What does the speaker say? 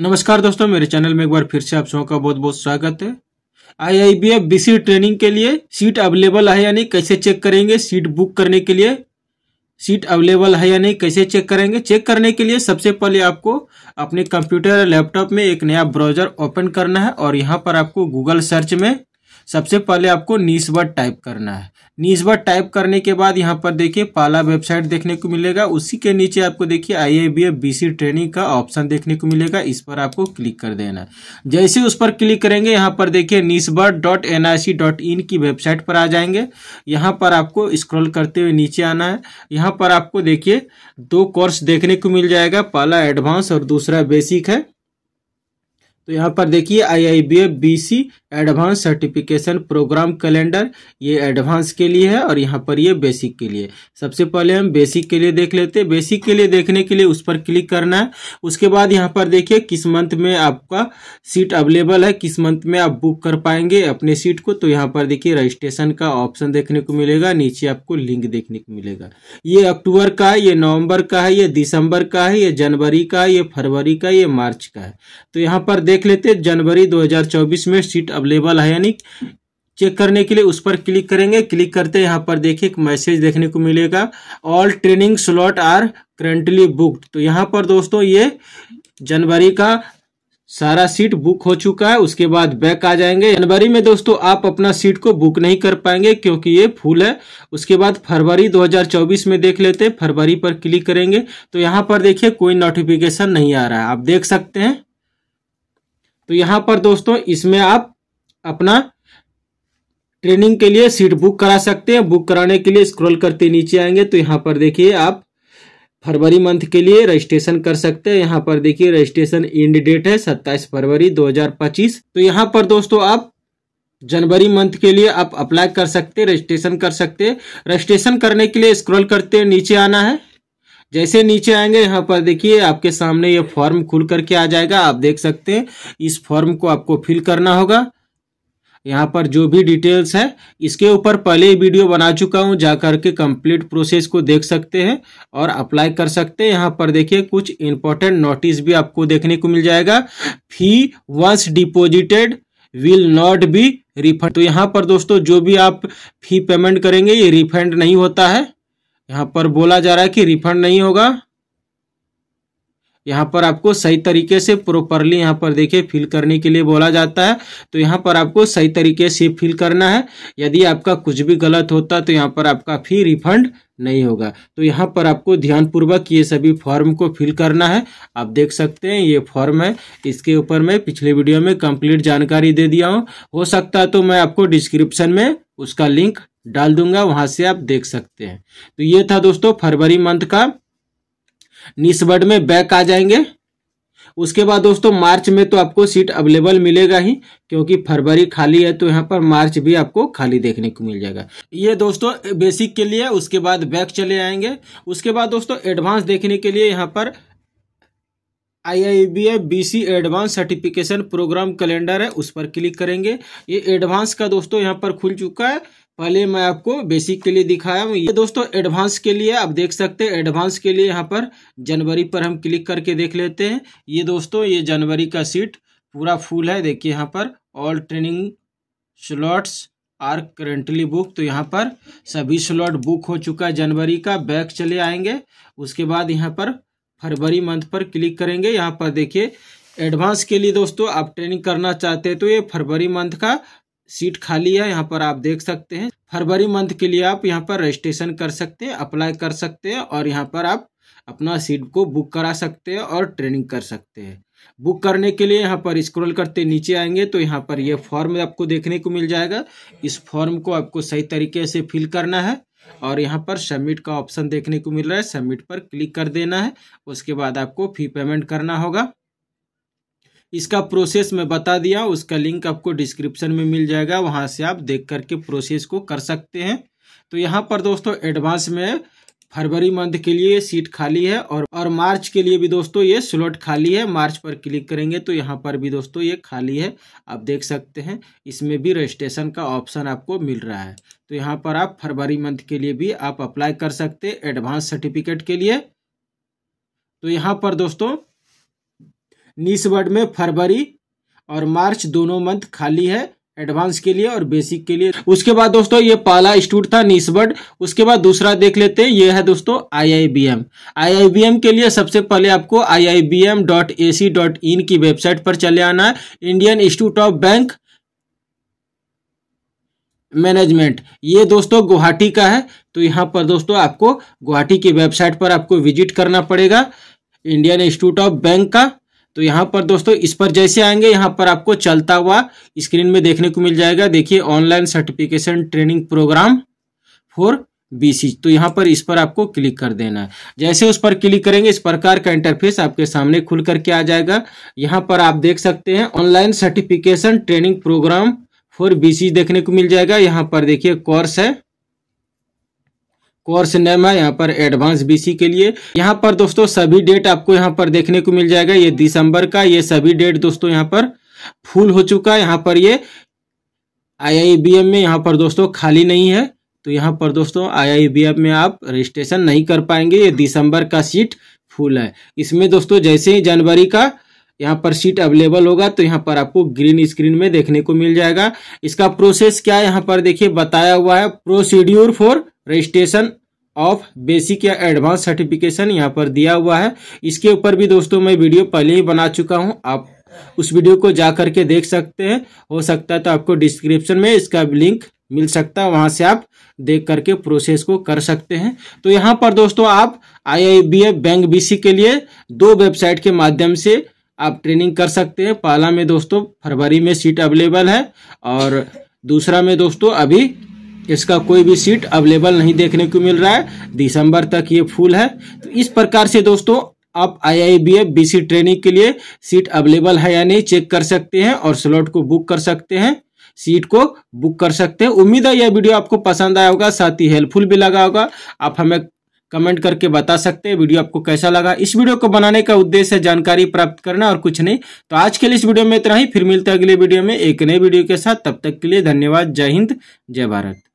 नमस्कार दोस्तों मेरे चैनल में एक बार फिर से आप सबका बहुत बहुत स्वागत है I I B F BC training के लिए सीट अवेलेबल है या नहीं कैसे चेक करेंगे सीट बुक करने के लिए सीट अवेलेबल है या नहीं कैसे चेक करेंगे चेक करने के लिए सबसे पहले आपको अपने कंप्यूटर या लैपटॉप में एक नया ब्राउजर ओपन करना है और यहाँ पर आपको गूगल सर्च में सबसे पहले आपको नीसवर्ड टाइप करना है नीसवर्ड टाइप करने के बाद यहाँ पर देखिए पाला वेबसाइट देखने को मिलेगा उसी के नीचे आपको देखिए I A B BC training का ऑप्शन देखने को मिलेगा इस पर आपको क्लिक कर देना है जैसे उस पर क्लिक करेंगे यहाँ पर देखिए नीसवर्ड dot N I C dot in की वेबसाइट पर आ जाएंगे यहाँ पर आपको स्क्रॉल करते हुए नीचे आना है यहाँ पर आपको देखिए दो कोर्स देखने को मिल जाएगा पहला एडवांस और दूसरा बेसिक है तो यहाँ पर देखिए I I B BC advance certification program calendar ये एडवांस के लिए है और यहाँ पर ये बेसिक के लिए सबसे पहले हम बेसिक के लिए देख लेते हैं बेसिक के लिए देखने के लिए उस पर क्लिक करना है उसके बाद यहाँ पर देखिए किस मंथ में आपका सीट अवेलेबल है किस मंथ में आप बुक कर पाएंगे अपने सीट को तो यहाँ पर देखिए रजिस्ट्रेशन का ऑप्शन देखने को मिलेगा नीचे आपको लिंक देखने को मिलेगा ये अक्टूबर का है ये नवम्बर का है ये दिसंबर का है ये जनवरी का है ये फरवरी का ये मार्च का है तो यहाँ पर देख लेते जनवरी 2024 में सीट अवेलेबल है यानी चेक करने के लिए उस पर क्लिक करेंगे क्लिक करते यहाँ पर देखिए एक मैसेज देखने को मिलेगा all training slot are currently booked तो यहाँ पर दोस्तों ये जनवरी का सारा सीट बुक हो चुका है उसके बाद बैक आ जाएंगे जनवरी में दोस्तों आप अपना सीट को बुक नहीं कर पाएंगे क्योंकि ये फुल है उसके बाद फरवरी 2024 में देख लेते हैं फरवरी पर क्लिक करेंगे तो यहाँ पर देखिए कोई नोटिफिकेशन नहीं आ रहा है आप देख सकते हैं तो यहाँ पर दोस्तों इसमें आप अपना ट्रेनिंग के लिए सीट बुक करा सकते हैं बुक कराने के लिए स्क्रॉल करते नीचे आएंगे तो यहां पर देखिए आप फरवरी मंथ के लिए रजिस्ट्रेशन कर सकते हैं यहां पर देखिए रजिस्ट्रेशन इंड डेट है 27 फरवरी 2025 तो यहाँ पर दोस्तों आप जनवरी मंथ के लिए आप अप्लाई कर सकते रजिस्ट्रेशन कर सकते हैं रजिस्ट्रेशन करने के लिए स्क्रॉल करते नीचे आना है जैसे नीचे आएंगे यहाँ पर देखिए आपके सामने ये फॉर्म खुल करके आ जाएगा आप देख सकते हैं इस फॉर्म को आपको फिल करना होगा यहाँ पर जो भी डिटेल्स है इसके ऊपर पहले ही वीडियो बना चुका हूँ जा करके कंप्लीट प्रोसेस को देख सकते हैं और अप्लाई कर सकते हैं यहाँ पर देखिए कुछ इंपॉर्टेंट नोटिस भी आपको देखने को मिल जाएगा fee once deposited will not be refund तो यहाँ पर दोस्तों जो भी आप फी पेमेंट करेंगे ये रिफंड नहीं होता है यहाँ पर बोला जा रहा है कि रिफंड नहीं होगा यहाँ पर आपको सही तरीके से प्रॉपरली यहाँ पर देखिए फिल करने के लिए बोला जाता है तो यहाँ पर आपको सही तरीके से फिल करना है यदि आपका कुछ भी गलत होता तो यहाँ पर आपका फी रिफंड नहीं होगा तो यहाँ पर आपको ध्यानपूर्वक ये सभी फॉर्म को फिल करना है आप देख सकते हैं ये फॉर्म है इसके ऊपर मैं पिछले वीडियो में कंप्लीट जानकारी दे दिया हूँ हो सकता है तो मैं आपको डिस्क्रिप्शन में उसका लिंक डाल दूंगा वहां से आप देख सकते हैं तो ये था दोस्तों फरवरी मंथ का निस्बड में बैक आ जाएंगे उसके बाद दोस्तों मार्च में तो आपको सीट अवेलेबल मिलेगा ही क्योंकि फरवरी खाली है तो यहाँ पर मार्च भी आपको खाली देखने को मिल जाएगा ये दोस्तों बेसिक के लिए उसके बाद बैक चले आएंगे उसके बाद दोस्तों एडवांस देखने के लिए यहाँ पर I I B I B C advance certification program calendar है उस पर क्लिक करेंगे ये एडवांस का दोस्तों यहाँ पर खुल चुका है पहले मैं आपको बेसिक के लिए दिखाया हूँ ये दोस्तों एडवांस के लिए आप देख सकते हैं एडवांस के लिए यहाँ पर जनवरी पर हम क्लिक करके देख लेते हैं ये दोस्तों ये जनवरी का सीट पूरा फुल है देखिए यहाँ पर all training slots are currently book तो यहाँ पर सभी स्लॉट बुक हो चुका है जनवरी का बैक चले आएंगे उसके बाद यहाँ पर फरवरी मंथ पर क्लिक करेंगे यहाँ पर देखिए एडवांस के लिए दोस्तों आप ट्रेनिंग करना चाहते हैं तो ये फरवरी मंथ का सीट खाली है यहाँ पर आप देख सकते हैं फरवरी मंथ के लिए आप यहाँ पर रजिस्ट्रेशन कर सकते हैं अप्लाई कर सकते हैं और यहाँ पर आप अपना सीट को बुक करा सकते हैं और ट्रेनिंग कर सकते हैं बुक करने के लिए यहाँ पर स्क्रॉल करते नीचे आएंगे तो यहाँ पर यह फॉर्म आपको देखने को मिल जाएगा इस फॉर्म को आपको सही तरीके से फिल करना है और यहाँ पर सबमिट का ऑप्शन देखने को मिल रहा है सबमिट पर क्लिक कर देना है उसके बाद आपको फी पेमेंट करना होगा इसका प्रोसेस मैं बता दिया उसका लिंक आपको डिस्क्रिप्शन में मिल जाएगा वहाँ से आप देख करके प्रोसेस को कर सकते हैं तो यहाँ पर दोस्तों एडवांस में फरवरी मंथ के लिए सीट खाली है और और मार्च के लिए भी दोस्तों ये स्लॉट खाली है मार्च पर क्लिक करेंगे तो यहाँ पर भी दोस्तों ये खाली है आप देख सकते हैं इसमें भी रजिस्ट्रेशन का ऑप्शन आपको मिल रहा है तो यहाँ पर आप फरवरी मंथ के लिए भी आप अप्लाई कर सकते एडवांस सर्टिफिकेट के लिए तो यहाँ पर दोस्तों निस्वर्ड में फरवरी और मार्च दोनों मंथ खाली है एडवांस के लिए और बेसिक के लिए उसके बाद दोस्तों ये पहला इंस्टीट्यूट था निस्बर्ड उसके बाद दूसरा देख लेते हैं ये है दोस्तों आईआईबीएम आईआईबीएम के लिए सबसे पहले आपको iibm.ac.in की वेबसाइट पर चले आना है Indian institute of bank management ये दोस्तों गुवाहाटी का है तो यहाँ पर दोस्तों आपको गुवाहाटी की वेबसाइट पर आपको विजिट करना पड़ेगा इंडियन इंस्टीट्यूट ऑफ बैंक का तो यहाँ पर दोस्तों इस पर जैसे आएंगे यहाँ पर आपको चलता हुआ स्क्रीन में देखने को मिल जाएगा देखिए online certification training program for BC तो यहाँ पर इस पर आपको क्लिक कर देना है जैसे उस पर क्लिक करेंगे इस प्रकार का इंटरफेस आपके सामने खुल करके आ जाएगा यहाँ पर आप देख सकते हैं online certification training program for BC देखने को मिल जाएगा यहाँ पर देखिए कोर्स है कोर्स नेम है यहाँ पर एडवांस बीसी के लिए यहाँ पर दोस्तों सभी डेट आपको यहाँ पर देखने को मिल जाएगा ये दिसंबर का ये सभी डेट दोस्तों यहाँ पर फुल हो चुका है यहाँ पर ये आईआईबीएम में यहाँ पर दोस्तों खाली नहीं है तो यहाँ पर दोस्तों आईआईबीएम में आप रजिस्ट्रेशन नहीं कर पाएंगे ये दिसंबर का सीट फुल है इसमें दोस्तों जैसे ही जनवरी का यहाँ पर सीट अवेलेबल होगा तो यहाँ पर आपको ग्रीन स्क्रीन में देखने को मिल जाएगा इसका प्रोसेस क्या है यहाँ पर देखिए बताया हुआ है procedure for registration of basic या एडवांस सर्टिफिकेशन यहाँ पर दिया हुआ है इसके ऊपर भी दोस्तों मैं वीडियो पहले ही बना चुका हूँ आप उस वीडियो को जा करके देख सकते हैं हो सकता है तो आपको डिस्क्रिप्शन में इसका लिंक मिल सकता है वहां से आप देख करके प्रोसेस को कर सकते हैं तो यहाँ पर दोस्तों आप आई बैंक बी के लिए दो वेबसाइट के माध्यम से आप ट्रेनिंग कर सकते हैं पहला में दोस्तों फरवरी में सीट अवेलेबल है और दूसरा में दोस्तों अभी इसका कोई भी सीट अवेलेबल नहीं देखने को मिल रहा है दिसंबर तक ये फुल है तो इस प्रकार से दोस्तों आप I I B F B C training के लिए सीट अवेलेबल है या नहीं चेक कर सकते हैं और स्लॉट को बुक कर सकते हैं सीट को बुक कर सकते हैं उम्मीद है यह वीडियो आपको पसंद आया होगा साथ ही हेल्पफुल भी लगा होगा आप हमें कमेंट करके बता सकते हैं वीडियो आपको कैसा लगा इस वीडियो को बनाने का उद्देश्य जानकारी प्राप्त करना और कुछ नहीं तो आज के लिए इस वीडियो में इतना ही फिर मिलते हैं अगले वीडियो में एक नए वीडियो के साथ तब तक के लिए धन्यवाद जय हिंद जय भारत